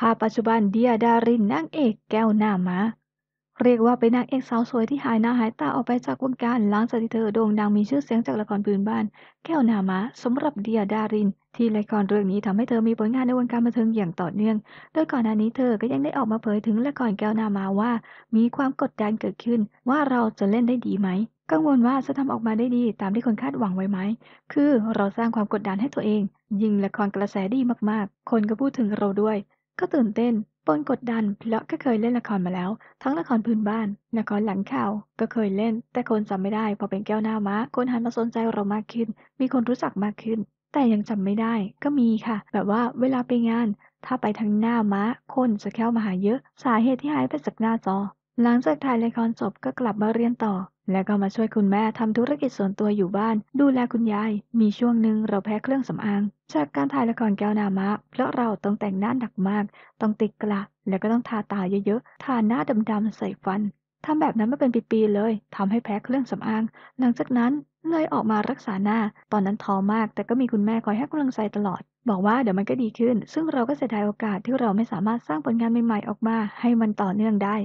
หาปัจจุบันเดียดารินนางเอกแก้วหน้ามา เรียกว่าเป็นนางเอกสาวสวยที่หายหน้าหายตาออกไปจากวงการหลังจากที่เธอโด่งดังมีชื่อเสียงจากละครพื้นบ้าน แก้วหน้ามาสำหรับเดียดารินที่ละครเรื่องนี้ทำให้เธอมีผลงานในวงการบันเทิงอย่างต่อเนื่องโดยก่อนหน้านี้เธอก็ยังได้ออกมาเผยถึงละครแก้วหน้ามาว่า มีความกดดันเกิดขึ้นว่าเราจะเล่นได้ดีไหมกังวลว่าจะทำออกมาได้ดีตามที่คนคาดหวังไว้ไหมคือเราสร้างความกดดันให้ตัวเอง ยิ่งละครกระแสดีมากๆ คนก็พูดถึงเราด้วยก็ตื่นเต้น ปนกดดัน เพราะก็เคยเล่นละครมาแล้ว ทั้งละครพื้นบ้าน ละครหลังข่าว ก็เคยเล่น แต่คนจำไม่ได้พอเป็นแก้วหน้าม้า คนหันมาสนใจเรามากขึ้น มีคนรู้จักมากขึ้น แต่ยังจำไม่ได้ ก็มีค่ะ แบบว่าเวลาไปงาน ถ้าไปทางหน้าม้า คนจะเข้ามาหาเยอะ สาเหตุที่หายไปจากหน้าจอหลังจากถ่ายละครจบก็กลับมาเรียนต่อ และก็มาช่วยคุณแม่ทำธุรกิจส่วนตัวอยู่บ้าน ดูแลคุณยาย มีช่วงหนึ่งเราแพ้เครื่องสำอาง จากการถ่ายละครแก้วนามะเพราะเราต้องแต่งหน้าหนักมาก ต้องติดกระและก็ต้องทาตาเยอะๆ ทาหน้าดำๆ ใส่ฟันทำแบบนั้นมาเป็นปีๆ เลยทำให้แพ้เครื่องสำอางหลังจากนั้นเลยออกมารักษาหน้าตอนนั้นท้อมากแต่ก็มีคุณแม่คอยให้กำลังใจตลอด บอกว่าเดี๋ยวมันก็ดีขึ้น ซึ่งเราก็เสียดายโอกาสที่เราไม่สามารถสร้างผลงานใหม่ๆออกมาให้มันต่อเนื่องได้